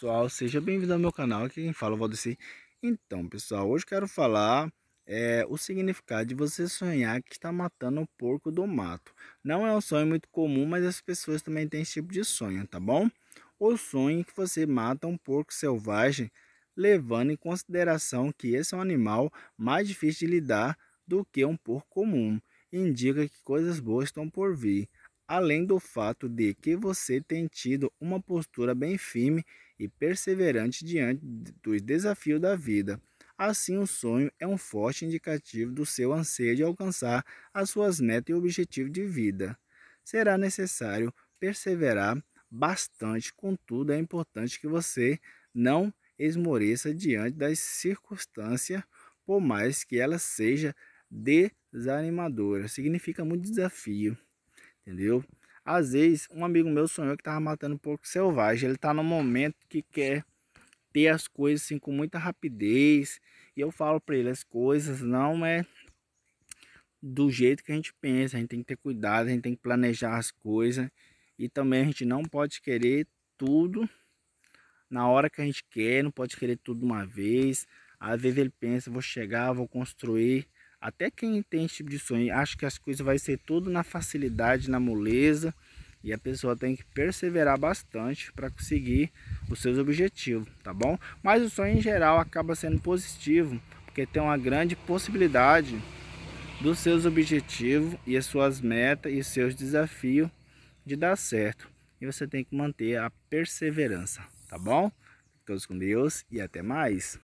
pessoal, seja bem-vindo ao meu canal, aqui quem fala é o Valdeci. Então pessoal, hoje quero falar é, o significado de você sonhar que está matando o porco do mato. Não é um sonho muito comum, mas as pessoas também têm esse tipo de sonho, tá bom? O sonho que você mata um porco selvagem, levando em consideração que esse é um animal mais difícil de lidar do que um porco comum. Indica que coisas boas estão por vir além do fato de que você tem tido uma postura bem firme e perseverante diante dos desafios da vida. Assim, o sonho é um forte indicativo do seu anseio de alcançar as suas metas e objetivos de vida. Será necessário perseverar bastante, contudo, é importante que você não esmoreça diante das circunstâncias, por mais que ela seja desanimadora. Significa muito desafio, entendeu? Às vezes, um amigo meu sonhou que estava matando um porco selvagem. Ele está no momento que quer ter as coisas assim com muita rapidez. E eu falo para ele, as coisas não é do jeito que a gente pensa. A gente tem que ter cuidado, a gente tem que planejar as coisas. E também a gente não pode querer tudo na hora que a gente quer, não pode querer tudo de uma vez. Às vezes ele pensa, vou chegar, vou construir até quem tem esse tipo de sonho acha que as coisas vai ser tudo na facilidade, na moleza. E a pessoa tem que perseverar bastante para conseguir os seus objetivos, tá bom? Mas o sonho em geral acaba sendo positivo, porque tem uma grande possibilidade dos seus objetivos e as suas metas e seus desafios de dar certo. E você tem que manter a perseverança, tá bom? Todos com Deus e até mais.